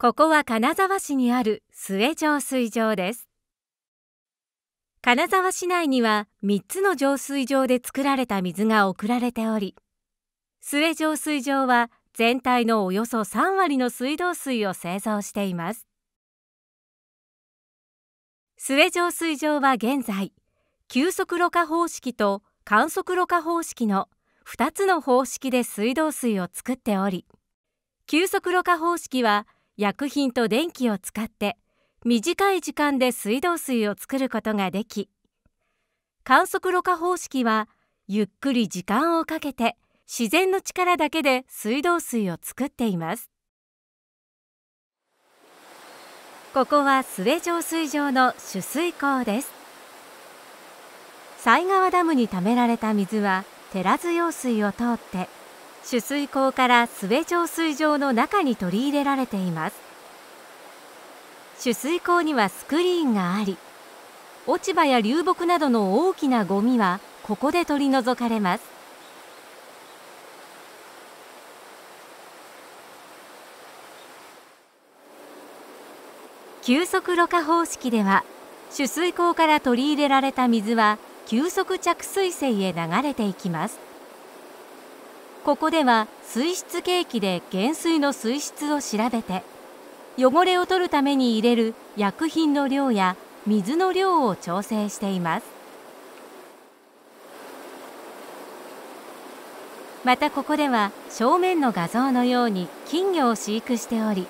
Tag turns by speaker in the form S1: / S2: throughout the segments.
S1: ここは金沢市にある末浄水場です金沢市内には3つの浄水場で作られた水が送られており末浄水場は全体のおよそ3割の水道水を製造しています末浄水場は現在急速ろ過方式と観測ろ過方式の2つの方式で水道水を作っており急速ろ過方式は薬品と電気を使って短い時間で水道水を作ることができ観測ろ過方式はゆっくり時間をかけて自然の力だけで水道水を作っていますここは末浄水場の取水口です犀川ダムに貯められた水はテラズ用水を通って取水口から須部浄水場の中に取り入れられています取水口にはスクリーンがあり落ち葉や流木などの大きなゴミはここで取り除かれます急速ろ過方式では取水口から取り入れられた水は急速着水性へ流れていきますここでは水質計器で原水の水質を調べて汚れを取るために入れる薬品の量や水の量を調整していますまたここでは正面の画像のように金魚を飼育しており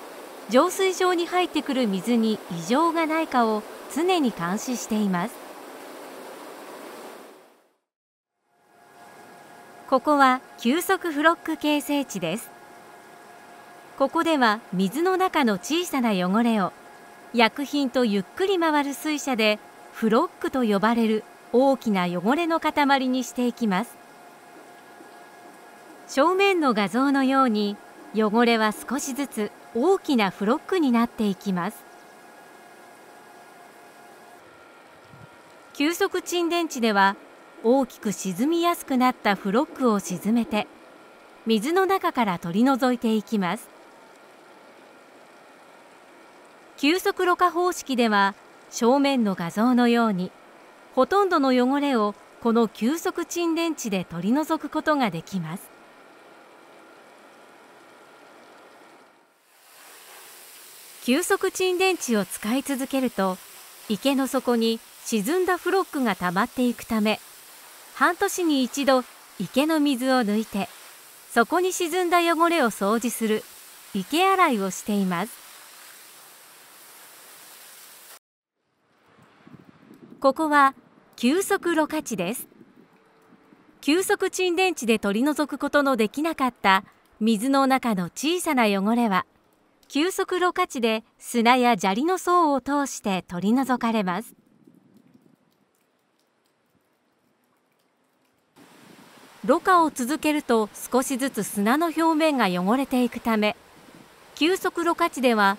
S1: 浄水場に入ってくる水に異常がないかを常に監視していますここは急速フロック形成地ですここでは水の中の小さな汚れを薬品とゆっくり回る水車でフロックと呼ばれる大きな汚れの塊にしていきます正面の画像のように汚れは少しずつ大きなフロックになっていきます急速沈殿地では大きく沈みやすくなったフロックを沈めて水の中から取り除いていきます急速ろ過方式では正面の画像のようにほとんどの汚れをこの急速沈殿池で取り除くことができます急速沈殿池を使い続けると池の底に沈んだフロックが溜まっていくため半年に一度池の水を抜いてそこに沈んだ汚れを掃除する池洗いをしていますここは急速ろ過池です急速沈殿池で取り除くことのできなかった水の中の小さな汚れは急速ろ過池で砂や砂利の層を通して取り除かれますろ過を続けると少しずつ砂の表面が汚れていくため急速ろ過池では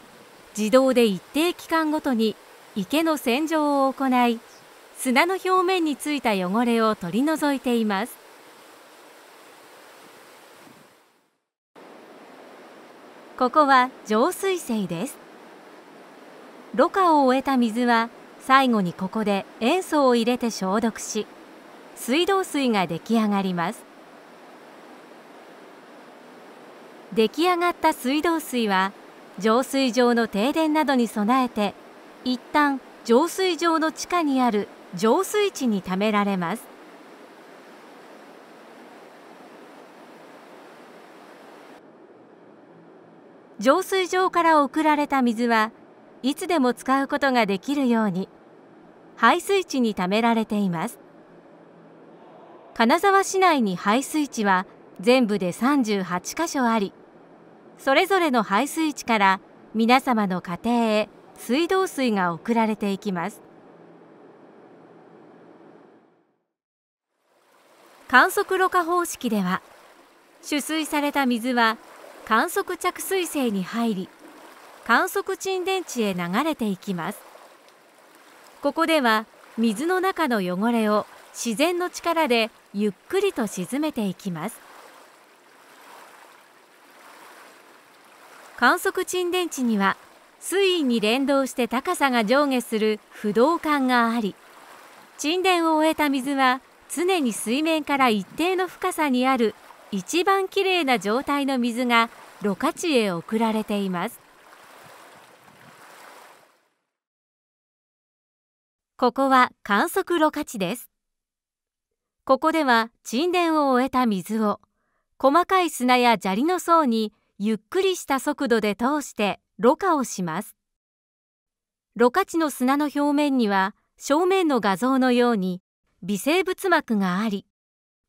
S1: 自動で一定期間ごとに池の洗浄を行い砂の表面についた汚れを取り除いていますここは浄水水ですろ過を終えた水は最後にここで塩素を入れて消毒し水道水が出来上がります出来上がった水道水は浄水場の停電などに備えて一旦浄水場の地下にある浄水池に貯められます浄水場から送られた水はいつでも使うことができるように排水池に貯められています金沢市内に排水池は全部で38か所ありそれぞれの排水池から皆様の家庭へ水道水が送られていきます観測ろ過方式では取水された水は観測着水性に入り観測沈殿池へ流れていきますここでは水の中の汚れを自然の力でゆっくりと沈めていきます観測沈殿地には水位に連動して高さが上下する不動管があり沈殿を終えた水は常に水面から一定の深さにある一番きれいな状態の水がろ過池へ送られていますここは観測ろ過池ですここでは沈殿を終えた水を細かい砂や砂利の層にゆっくりした速度で通してろ過をしますろ過池の砂の表面には正面の画像のように微生物膜があり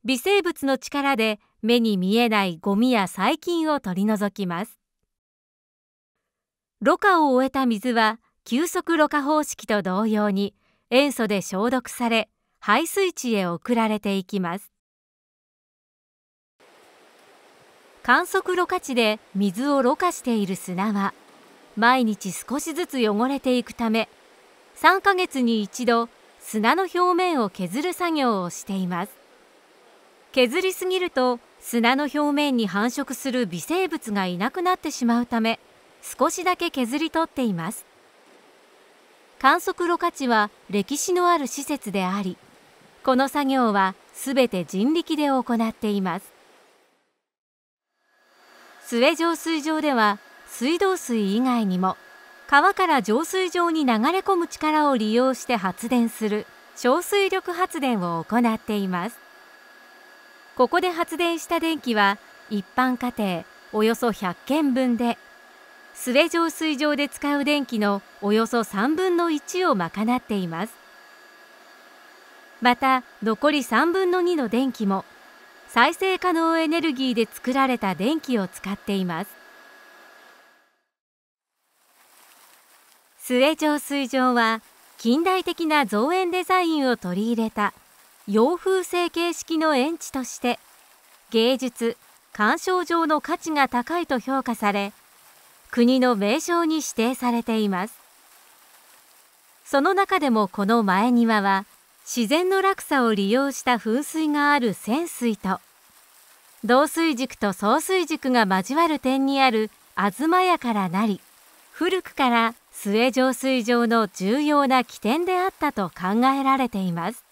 S1: 微生物の力で目に見えないゴミや細菌を取り除きますろ過を終えた水は急速ろ過方式と同様に塩素で消毒され排水池へ送られていきます観測ろ過池で水をろ過している砂は毎日少しずつ汚れていくため3ヶ月に一度砂の表面を削る作業をしています削りすぎると砂の表面に繁殖する微生物がいなくなってしまうため少しだけ削り取っています観測ろ過地は歴史のある施設でありこの作業はすべて人力で行っています末浄水場では水道水以外にも川から浄水場に流れ込む力を利用して発電する小水力発電を行っていますここで発電した電気は一般家庭およそ100軒分で末浄水場で使う電気のおよそ3分の1を賄っていますまた残り3分の2の電気も再生可能エネルギーで作られた電気を使っています末浄水場は近代的な造園デザインを取り入れた洋風成形式の園地として芸術鑑賞上の価値が高いと評価され国の名勝に指定されていますその中でもこの前庭は自然の落差を利用した噴水がある泉水と導水軸と送水軸が交わる点にある東屋からなり古くから末上水上の重要な起点であったと考えられています。